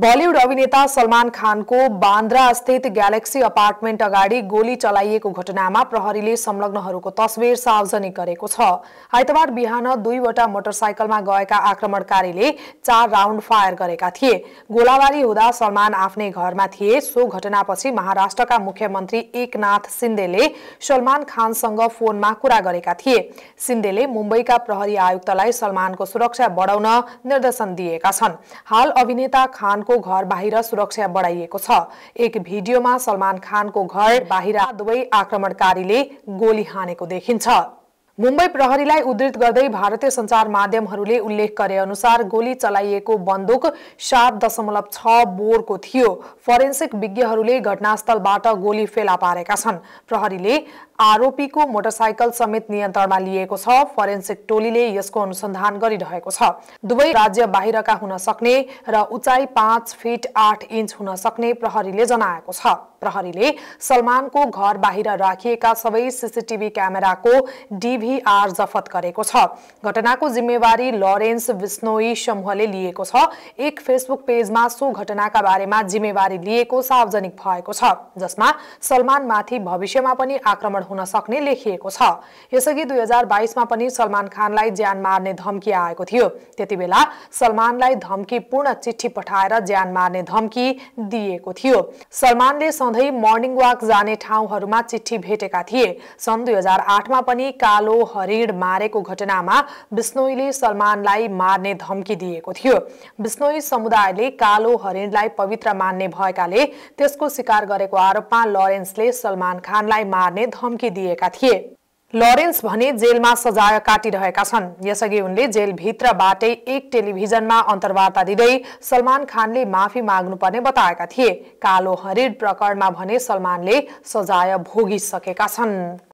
Bollywood अभिनेता सलमान खानको बान्द्रा स्थित ग्यालेक्सी अपार्टमेन्ट अगाडि गोली चलाइएको घटनामा प्रहरीले संलग्नहरूको तस्विर सार्वजनिक गरेको छ आइतबार बिहान दुईवटा मोटरसाइकलमा गएका आक्रमणकारीले चार राउन्ड फायर गरेका थिए गोलाबारी हुँदा सलमान आफ्नै घरमा थिए सो घटनापछि महाराष्ट्रका मुख्यमन्त्री एकनाथ सिन्देले सलमान खानसँग फोनमा कुरा गरेका थिए सिन्देले मुम्बईका प्रहरी आयुक्तलाई सलमानको सुरक्षा बढाउन निर्देशन दिएका छन् हाल अभिनेता खान खानको घर बाहिर सुरक्षा बढाइएको छ एक भिडियोमा सलमान खानको घर बाहिर दुवै आक्रमणकारीले गोली हानेको देखिन्छ मुम्बई प्रहरीलाई उद्धृत गर्दै भारतीय सञ्चार माध्यमहरूले उल्लेख गरे अनुसार गोली चलाइएको बन्दुक सात दशमलव छ बोरको थियो फरेन्सिक विज्ञहरूले घटनास्थलबाट गोली फेला पारेका छन् प्रहरीले आरोपीको मोटरसाइकल समेत नियन्त्रणमा लिएको छ फरेन्सिक टोलीले यसको अनुसन्धान गरिरहेको छ दुवै राज्य बाहिरका हुन सक्ने र उचाइ पाँच फिट आठ इन्च हुन सक्ने प्रहरीले जनाएको छ प्रहरीले सलमानको घर बाहिर राखिएका सबै सिसिटिभी क्यामेराको डिभीआर जफत गरेको छ घटनाको जिम्मेवारी लरेन्स विस्नोई समूहले लिएको छ एक फेसबुक पेजमा सो घटनाका बारेमा जिम्मेवारी लिएको सार्वजनिक भएको छ जसमा सलमानमाथि भविष्यमा पनि आक्रमण हुन सक्ने लेखिएको छ यसअघि दुई हजार बाइसमा पनि सलमान खानलाई ज्यान मार्ने धम्की आएको थियो त्यति बेला सलमानलाई धम्की पूर्ण चिठी पठाएर ज्यान मार्ने धम्की दिएको थियो सलमानले सधैँ मर्निङ वाक जाने ठाउँहरूमा चिठी भेटेका थिए सन् दुई हजार आठमा पनि कालो हरिण मारेको घटनामा बिस्नोईले सलमानलाई मार्ने धम्की दिएको थियो बिस्नोई समुदायले कालो हरिणलाई पवित्र मान्ने भएकाले त्यसको शिकार गरेको आरोपमा लरेन्सले सलमान खानलाई मार्ने धम्की दिएका थिए लरेन्स भने जेलमा सजाय काटिरहेका छन् यसअघि उनले जेलभित्रबाटै एक टेलिभिजनमा अन्तर्वार्ता दिँदै सलमान खानले माफी माग्नुपर्ने बताएका थिए कालो हरिड प्रकरणमा भने सलमानले सजाय भोगिसकेका छन्